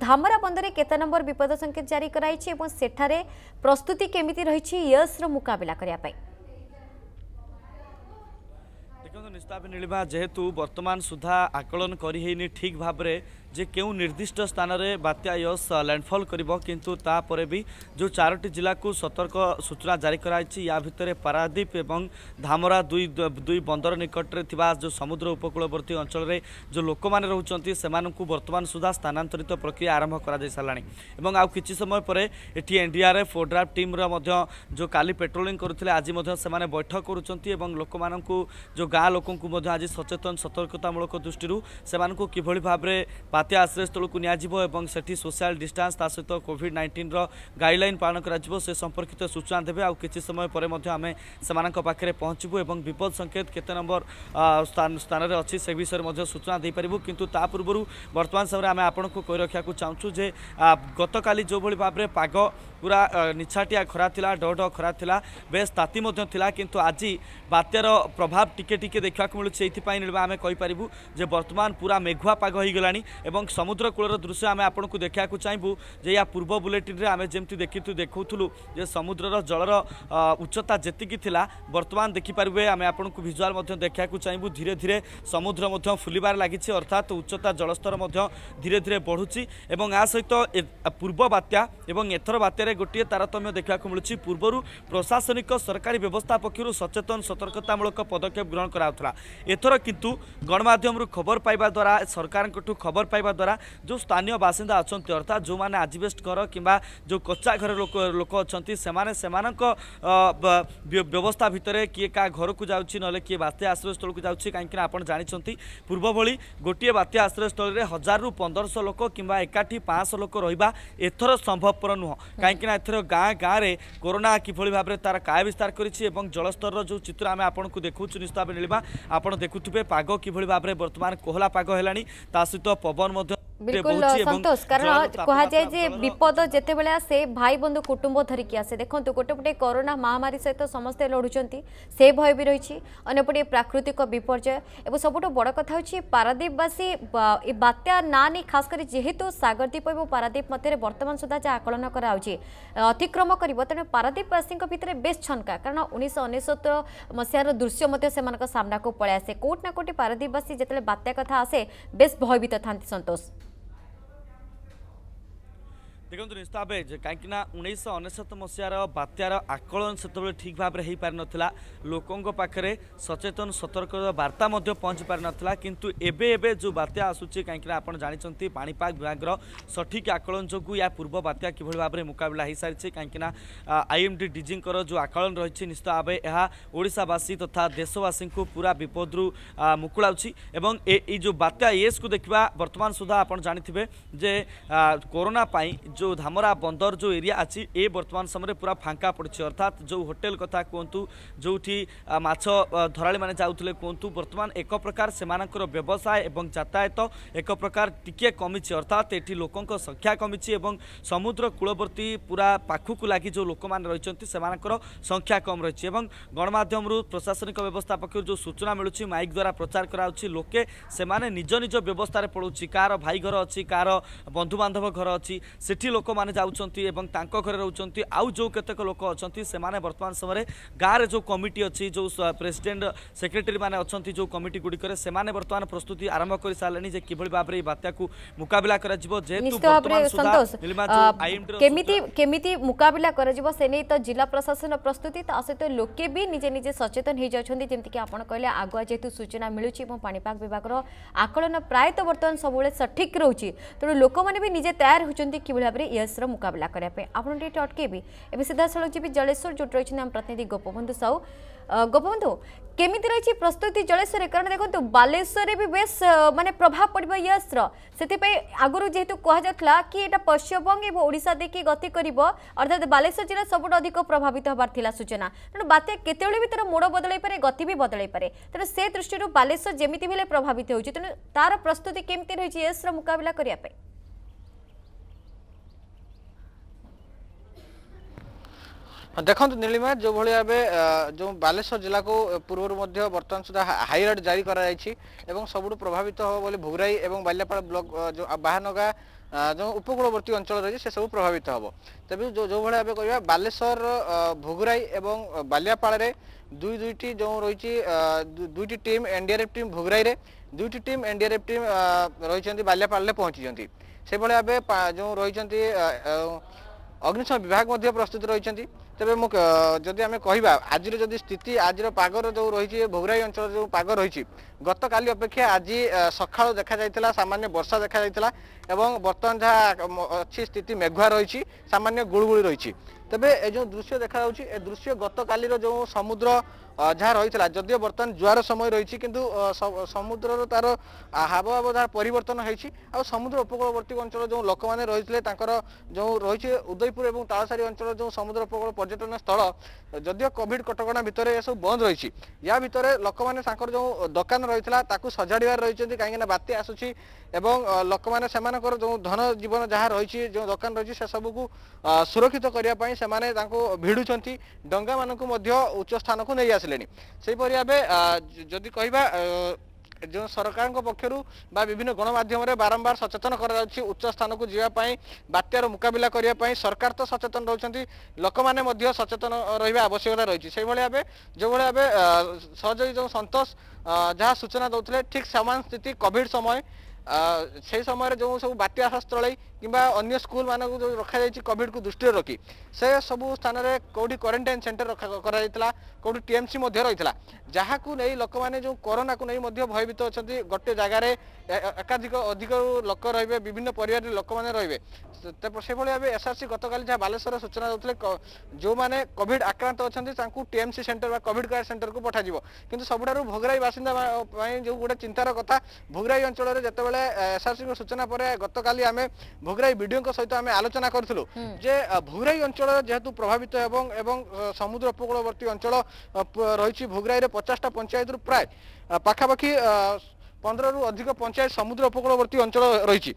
ଧାମରା ବନ୍ଦରରେ କେତେ ନମ୍ବର ବିପଦ ସଂକେତ ଜାରି କରାଯାଇଛି ଏବଂ ସେଠାରେ ପ୍ରସ୍ତୁତି କେମିତି ରହିଛି ୟସ୍ର ମୁକାବିଲା କରିବା ପାଇଁ ଦେଖନ୍ତୁ ନିସ୍ତାଫ ନୀଳିମା ଯେହେତୁ ବର୍ତ୍ତମାନ ସୁଦ୍ଧା ଆକଳନ କରିହେଇନି ଠିକ୍ ଭାବରେ যে কেউঁ নির্দিষ্ট স্থানরে বাত্যা ୟସ୍ ଲ୍ୟାଣ୍ଡଫଲ୍ କରିବ କିନ୍ତୁ ତାପରେ ବି ଯେଉଁ ଚାରୋଟି ଜିଲ୍ଲାକୁ ସତର୍କ ସୂଚନା ଜାରି କରାଯାଇଛି ୟା ଭିତରେ ପାରାଦ୍ୱୀପ ଏବଂ ଧାମରା ଦୁଇ ଦୁଇ ବନ୍ଦର ନିକଟରେ ଥିବା ଯେଉଁ ସମୁଦ୍ର ଉପକୂଳବର୍ତ୍ତୀ ଅଞ୍ଚଳରେ ଯେଉଁ ଲୋକମାନେ ରହୁଛନ୍ତି ସେମାନଙ୍କୁ ବର୍ତ୍ତମାନ ସୁଦ୍ଧା ସ୍ଥାନାନ୍ତରିତ ପ୍ରକ୍ରିୟା ଆରମ୍ଭ କରାଯାଇ ସାରିଲାଣି ଏବଂ ଆଉ କିଛି ସମୟ ପରେ ଏଠି ଏନ୍ଡିଆର୍ଏଫ୍ ଓଡ୍ରାଫ୍ ଟିମ୍ର ମଧ୍ୟ ଯେଉଁ କାଲି ପେଟ୍ରୋଲିଂ କରୁଥିଲେ ଆଜି ମଧ୍ୟ ସେମାନେ ବୈଠକ କରୁଛନ୍ତି ଏବଂ ଲୋକମାନଙ୍କୁ ଯେଉଁ ଗାଁ ଲୋକଙ୍କୁ ମଧ୍ୟ ଆଜି ସଚେତନ ସତର୍କତାମୂଳକ ଦୃଷ୍ଟିରୁ ସେମାନଙ୍କୁ କିଭଳି ଭାବରେ ବାତ୍ୟା ଆଶ୍ରୟସ୍ଥଳକୁ ନିଆଯିବ ଏବଂ ସେଠି ସୋସିଆଲ ଡିଷ୍ଟାନ୍ସ ତା ସହିତ କୋଭିଡ୍ ନାଇଣ୍ଟିନ୍ର ଗାଇଡ଼ଲାଇନ୍ ପାଳନ କରାଯିବ ସେ ସମ୍ପର୍କିତ ସୂଚନା ଦେବେ ଆଉ କିଛି ସମୟ ପରେ ମଧ୍ୟ ଆମେ ସେମାନଙ୍କ ପାଖରେ ପହଞ୍ଚିବୁ ଏବଂ ବିପଦ ସଙ୍କେତ କେତେ ନମ୍ବର ସ୍ଥାନରେ ଅଛି ସେ ବିଷୟରେ ମଧ୍ୟ ସୂଚନା ଦେଇପାରିବୁ କିନ୍ତୁ ତା ପୂର୍ବରୁ ବର୍ତ୍ତମାନ ସମୟରେ ଆମେ ଆପଣଙ୍କୁ କହି ରଖିବାକୁ ଚାହୁଁଛୁ ଯେ ଗତକାଲି ଯେଉଁଭଳି ଭାବରେ ପାଗ ପୁରା ନିଛାଟିଆ ଖରା ଥିଲା ଡହ ଡହ ଖରା ଥିଲା ବେଶ୍ ତାତି ମଧ୍ୟ ଥିଲା କିନ୍ତୁ ଆଜି ବାତ୍ୟାର ପ୍ରଭାବ ଟିକେ ଟିକେ ଦେଖିବାକୁ ମିଳୁଛି ଏଇଥିପାଇଁ ଆମେ କହିପାରିବୁ ଯେ ବର୍ତ୍ତମାନ ପୁରା ମେଘୁଆ ପାଗ ହୋଇଗଲାଣି ଏବଂ ସମୁଦ୍ରକୂଳର ଦୃଶ୍ୟ ଆମେ ଆପଣଙ୍କୁ ଦେଖିବାକୁ ଚାହିଁବୁ ଯେ ୟା ପୂର୍ବ ବୁଲେଟିନ୍ରେ ଆମେ ଯେମିତି ଦେଖି ଦେଖାଉଥିଲୁ ଯେ ସମୁଦ୍ରର ଜଳର ଉଚ୍ଚତା ଯେତିକି ଥିଲା ବର୍ତ୍ତମାନ ଦେଖିପାରିବେ ଆମେ ଆପଣଙ୍କୁ ଭିଜୁଆଲ୍ ମଧ୍ୟ ଦେଖିବାକୁ ଚାହିଁବୁ ଧୀରେ ଧୀରେ ସମୁଦ୍ର ମଧ୍ୟ ଫୁଲିବାରେ ଲାଗିଛି ଅର୍ଥାତ୍ ଉଚ୍ଚତା ଜଳସ୍ତର ମଧ୍ୟ ଧୀରେ ଧୀରେ ବଢ଼ୁଛି ଏବଂ ଏହା ସହିତ ପୂର୍ବ ବାତ୍ୟା ଏବଂ ଏଥର ବାତ୍ୟାରେ ଗୋଟିଏ ତାରତମ୍ୟ ଦେଖିବାକୁ ମିଳୁଛି ପୂର୍ବରୁ ପ୍ରଶାସନିକ ସରକାରୀ ବ୍ୟବସ୍ଥା ପକ୍ଷରୁ ସଚେତନ ସତର୍କତାମୂଳକ ପଦକ୍ଷେପ ଗ୍ରହଣ କରାଯାଉଥିଲା ଏଥର କିନ୍ତୁ ଗଣମାଧ୍ୟମରୁ ଖବର ପାଇବା ଦ୍ୱାରା ସରକାରଙ୍କଠୁ ଖବର ପାଇ ପକାଇବା ଦ୍ୱାରା ଯେଉଁ ସ୍ଥାନୀୟ ବାସିନ୍ଦା ଅଛନ୍ତି ଅର୍ଥାତ୍ ଯେଉଁମାନେ ଆଜିବେଷ୍ଟ ଘର କିମ୍ବା ଯେଉଁ କଚା ଘର ଲୋକ ଲୋକ ଅଛନ୍ତି ସେମାନେ ସେମାନଙ୍କ ବ୍ୟବସ୍ଥା ଭିତରେ କିଏ କାହା ଘରକୁ ଯାଉଛି ନହେଲେ କିଏ ବାତ୍ୟା ଆଶ୍ରୟସ୍ଥଳକୁ ଯାଉଛି କାହିଁକିନା ଆପଣ ଜାଣିଛନ୍ତି ପୂର୍ବ ଭଳି ଗୋଟିଏ ବାତ୍ୟା ଆଶ୍ରୟସ୍ଥଳୀରେ ହଜାରରୁ ପନ୍ଦରଶହ ଲୋକ କିମ୍ବା ଏକାଠି ପାଞ୍ଚଶହ ଲୋକ ରହିବା ଏଥର ସମ୍ଭବପର ନୁହଁ କାହିଁକିନା ଏଥର ଗାଁ ଗାଁରେ କରୋନା କିଭଳି ଭାବରେ ତାର କାୟା ବିସ୍ତାର କରିଛି ଏବଂ ଜଳସ୍ତରର ଯେଉଁ ଚିତ୍ର ଆମେ ଆପଣଙ୍କୁ ଦେଖାଉଛୁ ନିଶ୍ଚିତ ଭାବେ ମିଳିବା ଆପଣ ଦେଖୁଥିବେ ପାଗ କିଭଳି ଭାବରେ ବର୍ତ୍ତମାନ କୋହଲା ପାଗ ହେଲାଣି ତା ସହିତ ପବନ মতো বিলকুল সন্তোষ কারণ কুহযায় যে বিপদ যেতবে আসে ভাই বন্ধু কুটুম্ব ধরিকি আসে দেখুন গোটে গোটে করোনা মহামারী সহ সমস্তে লড়ুচ্ছেন সে ভয় বি রয়েছে অন্যপটে প্রাকৃতিক বিপর্যয় এবং সবুঠ বড় কথা হচ্ছে পারাদ্বীপবাসী এই বাত্যা না নিয়ে খাস করে যেহেতু সাগরদ্বীপ এবং পারাদ্বীপ মধ্যে বর্তমান সুদ্ধা যা আকলন করা হচ্ছে অতিক্রম করব তেমন পারাদ্বীপবাসী ভিতরে বেশ ছনকা কারণ উনিশশো অনেশত মশার দৃশ্য মধ্যে সে সামনাকু পলাই আসে কোটি না কোটি পারাদ্বীপবাসী যেত বাত্যা কথা আসে বেশ ভয়ভীত থাকে সন্তোষ ଦେଖନ୍ତୁ ନିଶ୍ଚିତ ଭାବେ କାହିଁକିନା ଉଣେଇଶହ ଅନେଶତ ମସିହାର ବାତ୍ୟାର ଆକଳନ ସେତେବେଳେ ଠିକ୍ ଭାବରେ ହୋଇପାରିନଥିଲା ଲୋକଙ୍କ ପାଖରେ ସଚେତନ ସତର୍କର ବାର୍ତ୍ତା ମଧ୍ୟ ପହଞ୍ଚି ପାରିନଥିଲା କିନ୍ତୁ ଏବେ ଏବେ ଯେଉଁ ବାତ୍ୟା ଆସୁଛି କାହିଁକିନା ଆପଣ ଜାଣିଛନ୍ତି ପାଣିପାଗ ବିଭାଗର ସଠିକ୍ ଆକଳନ ଯୋଗୁଁ ଏହା ପୂର୍ବ ବାତ୍ୟା କିଭଳି ଭାବରେ ମୁକାବିଲା ହୋଇସାରିଛି କାହିଁକିନା ଆଇଏମ୍ଡି ଡିଜିଙ୍କର ଯେଉଁ ଆକଳନ ରହିଛି ନିଶ୍ଚିତ ଭାବେ ଏହା ଓଡ଼ିଶାବାସୀ ତଥା ଦେଶବାସୀଙ୍କୁ ପୁରା ବିପଦରୁ ମୁକୁଳାଉଛି ଏବଂ ଏଇ ଯେଉଁ ବାତ୍ୟା ଏସ୍କୁ ଦେଖିବା ବର୍ତ୍ତମାନ ସୁଦ୍ଧା ଆପଣ ଜାଣିଥିବେ ଯେ କରୋନା ପାଇଁ जो धामरा बंदर जो एरिया अच्छी ए बर्तमान समय पूरा फांका पड़ी अर्थात जो होटेल कथा कहतु जो माछ धराड़ी मैंने जाते कहतु बर्तमान एक प्रकार से व्यवसाय और যাতায়াত এক প্রকার টিকিয়ে কমিছে অর্থাৎ এটি লোকঙ্ সংখ্যা কমিছে এবং সমুদ্র কূলবর্তী পুরা পাখকু লাগি যে লোক মানে রয়েছেন সে সংখ্যা কম রয়েছে এবং গণমাধ্যম প্রশাসনিক ব্যবস্থা পক্ষ যে সূচনা মিলুছি মাইক দ্বারা প্রচার করা হচ্ছে লোকে সে নিজ নিজ ব্যবস্থায় পড়ুছি কার ভাই ঘর অছি কার বন্ধুবান্ধব ঘর অছি সেটি ଲୋକମାନେ ଯାଉଛନ୍ତି ଏବଂ ତାଙ୍କ ଘରେ ରହୁଛନ୍ତି ଆଉ ଯେଉଁ କେତେକ ଲୋକ ଅଛନ୍ତି ସେମାନେ ବର୍ତ୍ତମାନ ସମୟରେ ଗାଁରେ ଯେଉଁ କମିଟି ଅଛି ଯେଉଁ ପ୍ରେସିଡେଣ୍ଟ ସେକ୍ରେଟେରୀ ମାନେ ଅଛନ୍ତି ଯେଉଁ କମିଟି ଗୁଡ଼ିକରେ ସେମାନେ ବର୍ତ୍ତମାନ ପ୍ରସ୍ତୁତି ଆରମ୍ଭ କରିସାରିଲେଣି ଯେ କିଭଳି ଭାବରେ ଏହି ବାତ୍ୟାକୁ ମୁକାବିଲା କରାଯିବ ଯେହେତୁ କେମିତି କେମିତି ମୁକାବିଲା କରାଯିବ ସେ ନେଇ ତ ଜିଲ୍ଲା ପ୍ରଶାସନ ପ୍ରସ୍ତୁତି ତା ସହିତ ଲୋକେ ବି ନିଜେ ନିଜେ ସଚେତନ ହୋଇଯାଉଛନ୍ତି ଯେମିତିକି ଆପଣ କହିଲେ ଆଗୁଆ ଯେହେତୁ ସୂଚନା ମିଳୁଛି ଏବଂ ପାଣିପାଗ ବିଭାଗର ଆକଳନ ପ୍ରାୟତଃ ବର୍ତ୍ତମାନ ସବୁବେଳେ ସଠିକ୍ ରହୁଛି ତେଣୁ ଲୋକମାନେ ବି ନିଜେ ତୟାର ହେଉଛନ୍ତି କିଭଳି ଭାବରେ ମ୍ୟାଚ୍ରେ ୟସ୍ର ମୁକାବିଲା କରିବା ପାଇଁ ଆପଣ ଟିକେ ଅଟକେଇବି ଏବେ ସିଧାସଳଖ ଯିବି ଜଳେଶ୍ୱର ଯେଉଁଠି ରହିଛନ୍ତି ଆମ ପ୍ରତିନିଧି ଗୋପବନ୍ଧୁ ସାହୁ ଗୋପବନ୍ଧୁ କେମିତି ରହିଛି ପ୍ରସ୍ତୁତି ଜଳେଶ୍ୱରରେ କାରଣ ଦେଖନ୍ତୁ ବାଲେଶ୍ୱରରେ ବି ବେଶ ମାନେ ପ୍ରଭାବ ପଡ଼ିବ ୟେସ୍ର ସେଥିପାଇଁ ଆଗରୁ ଯେହେତୁ କୁହାଯାଉଥିଲା କି ଏଇଟା ପଶ୍ଚିମବଙ୍ଗ ଏବଂ ଓଡ଼ିଶା ଦେଇକି ଗତି କରିବ ଅର୍ଥାତ୍ ବାଲେଶ୍ୱର ଜିଲ୍ଲା ସବୁଠୁ ଅଧିକ ପ୍ରଭାବିତ ହେବାର ଥିଲା ସୂଚନା ତେଣୁ ବାତ୍ୟା କେତେବେଳେ ବି ତା'ର ମୋଡ଼ ବଦଳାଇ ପାରେ ଗତି ବି ବଦଳାଇ ପାରେ ତେଣୁ ସେ ଦୃଷ୍ଟିରୁ ବାଲେଶ୍ୱର ଯେମିତି ବି ହେଲେ ପ୍ରଭାବିତ ହେଉଛି ତେଣୁ ତା'ର ପ୍ରସ୍ତୁତି କେମିତି ରହିଛି ୟେସ୍ର ମୁକାବିଲା କରିବା ପାଇଁ ଦେଖନ୍ତୁ ନୀଳିମା ଯେଉଁଭଳି ଭାବେ ଯେଉଁ ବାଲେଶ୍ୱର ଜିଲ୍ଲାକୁ ପୂର୍ବରୁ ମଧ୍ୟ ବର୍ତ୍ତମାନ ସୁଦ୍ଧା ହାଇରେଡ୍ ଜାରି କରାଯାଇଛି ଏବଂ ସବୁଠୁ ପ୍ରଭାବିତ ହେବ ବୋଲି ଭୋଗରାଇ ଏବଂ ବାଲିଆପାଳ ବ୍ଲକ ଯେଉଁ ବାହାନଗା ଯେଉଁ ଉପକୂଳବର୍ତ୍ତୀ ଅଞ୍ଚଳ ରହିଛି ସେସବୁ ପ୍ରଭାବିତ ହେବ ତେବେ ଯେଉଁଭଳି ଭାବେ କହିବା ବାଲେଶ୍ୱର ଭୋଗରାଇ ଏବଂ ବାଲିଆପାଳରେ ଦୁଇ ଦୁଇଟି ଯେଉଁ ରହିଛି ଦୁଇଟି ଟିମ୍ ଏନ୍ଡିଆର୍ଏଫ୍ ଟିମ୍ ଭୋଗରାଇରେ ଦୁଇଟି ଟିମ୍ ଏନ୍ଡିଆର୍ଏଫ୍ ଟିମ୍ ରହିଛନ୍ତି ବାଲିଆପାଳରେ ପହଞ୍ଚିଛନ୍ତି ସେଭଳି ଭାବେ ଯେଉଁ ରହିଛନ୍ତି ଅଗ୍ନିଶମ ବିଭାଗ ମଧ୍ୟ ପ୍ରସ୍ତୁତ ରହିଛନ୍ତି ତେବେ ମୁଁ ଯଦି ଆମେ କହିବା ଆଜିର ଯଦି ସ୍ଥିତି ଆଜିର ପାଗର ଯେଉଁ ରହିଛି ଭୋଗରାଇ ଅଞ୍ଚଳର ଯେଉଁ ପାଗ ରହିଛି ଗତକାଲି ଅପେକ୍ଷା ଆଜି ସକାଳୁ ଦେଖାଯାଇଥିଲା ସାମାନ୍ୟ ବର୍ଷା ଦେଖାଯାଇଥିଲା ଏବଂ ବର୍ତ୍ତମାନ ଯାହା ଅଛି ସ୍ଥିତି ମେଘୁଆ ରହିଛି ସାମାନ୍ୟ ଗୁଳୁଗୁଳି ରହିଛି তবে এ যে দৃশ্য দেখা যাচ্ছে এ দৃশ্য গতকালির যে সমুদ্র যা রয়েছে যদিও বর্তমান জুয়ার সময় রয়েছে কিন্তু সমুদ্রর তার হাবভাব যা পরিবর্তন হয়েছে আর সমুদ্র উপকূলবর্তী অঞ্চল যে লোক মানে রয়েছে তাঁর যে রয়েছে উদয়পুর এবং তালসারি অঞ্চল যে সমুদ্র উপকূল পর্যটন স্থল যদিও কোভিড কটকা ভিতরে এসব বন্ধ রয়েছে ইয়া ভিতরে লোক মানে তাঁর যে দোকান রয়েছে তাকে সজাড়ার রয়েছেন কিনা বাত্যা আসুছি এবং লোক মানে সে ধন জীবন যা রয়েছে যে দোকান রয়েছে সেসবুক সুরক্ষিত করা সেমানে তাঁকু ভিড়ুচন্তি ডঙ্গা মানুষ মধ্য উচ্চ স্থানকু নেই আসলেনি সেইপরি ভাবে যদি কহিবা যে সরকারଙ୍କ পক্ষରୁ ବା ବିଭିନ୍ନ ଗଣମାଧ୍ୟମରେ ବାରମ୍ବାର ସଚେତନ କରାଯାଉଛି ଉଚ୍ଚ ସ୍ଥାନକୁ ଯିବା ପାଇଁ ବାତ୍ୟାର ମୁକାବିଲା କରିବା ପାଇଁ ସରକାର ତ ସଚେତନ ରହୁଛନ୍ତି ଲୋକମାନେ ମଧ୍ୟ ସଚେତନ ରହିବା ଆବଶ୍ୟକତା ରହିଛି ସେଇଭଳି ଭାବେ ଯେଉଁଭଳି ଭାବେ ସହଯୋଗୀ ଯେଉଁ ସନ୍ତୋଷ ଯାହା ସୂଚନା ଦେଉଥିଲେ ଠିକ୍ ସମାନ ସ୍ଥିତି କୋଭିଡ଼ ସମୟ সেই সময় যে সব বাত্যা আশ্রয়স্থলী কিংবা অন্য স্কুল মানুষ যে রখাযাই কু দৃষ্টি রকি সে সব স্থানের কোটি কোয়ারেটাইন সেটর রক্ষা করা যাই কোটি টিএমসি রয়েছিল যা লোক মানে যে করোনা কু ভয়ভীত অনেক গোটে জায়গার একাধিক অধিক লোক রহবে বিভিন্ন পরিবার লোক মানে রহবে সেভাবে ভাবে এসআরসি গতকাল যা বালেশ্বর সূচনা দেওয়া যে কোভিড আক্রান্ত অনেক টিএমসি সেটর বা কোভিড কেয়ার সেটর কু পঠা যাব কিন্তু সবুঠার ভোগরাই বাসিন্দা যে গোটা চিন্তার কথা ভোগরাই অঞ্চলের যেতবে যেতবে এসআরসি সূচনা পরে গতকালি আমি ভোগরাই বিডিও সহিত আমি আলোচনা করলু যে ভোগরাই অঞ্চল যেহেতু প্রভাবিত এবং এবং সমুদ্র উপকূলবর্তী অঞ্চল রয়েছে ভোগরাইরে পচাশটা পঞ্চায়েতর প্রায় পাখাপাখি পনেরু অধিক পঞ্চায়েত সমুদ্র উপকূলবর্তী অঞ্চল রয়েছে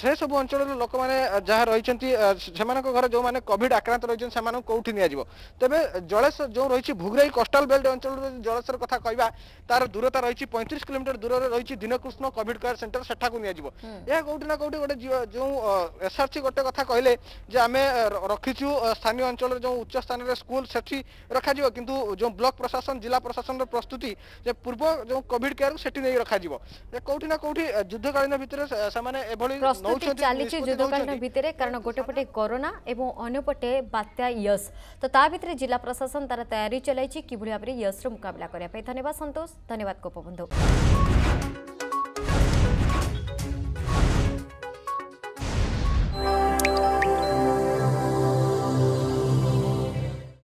সেসব অঞ্চলের লোক মানে যা রয়েছেন সে ঘর যে কোভিড আক্রান্ত রয়েছেন সে কোটি নিয়াযিব তবে জলেশ্বর যে রয়েছে ভুগরাই কোষ্টাল বেল্ট অঞ্চল জলেশ্বর কথা কহা তার দূরতা রয়েছে পঁয়ত্রিশ কিলোমিটার দূরের রয়েছে দীনকৃষ্ণ কোভিড কেয়ার সেন্টার সেঠাকু নিয়াযিব এ কোটি না কোটি গোটে যে এসআরসি গোটে কথা কহিলে যে আমি রখিছু স্থানীয় অঞ্চলের যে উচ্চ স্থানীয় স্কুল সেটি রখাযিব কিন্তু যে ব্লক প্রশাসন জেলা প্রশাসনের প্রস্তুতি যে পূর্ব যে কোভিড কেয়ার সেটি নিয়ে রখাযিব ଲାଗିବ କୋଉଠି ନା କୋଉଠି ଯୁଦ୍ଧକାଳୀନ ଭିତରେ ସେମାନେ ଏଭଳି ଚାଲିଛି ଯୁଦ୍ଧକାଳୀନ ଭିତରେ କାରଣ ଗୋଟେ ପଟେ କରୋନା ଏବଂ ଅନ୍ୟପଟେ ବାତ୍ୟା ୟସ୍ ତ ତା ଭିତରେ ଜିଲ୍ଲା ପ୍ରଶାସନ ତାର ତୟାରୀ ଚଲାଇଛି କିଭଳି ଭାବରେ ୟସ୍ର ମୁକାବିଲା କରିବା ପାଇଁ ଧନ୍ୟବାଦ ସନ୍ତୋଷ ଧନ୍ୟବାଦ ଗୋପବନ୍ଧୁ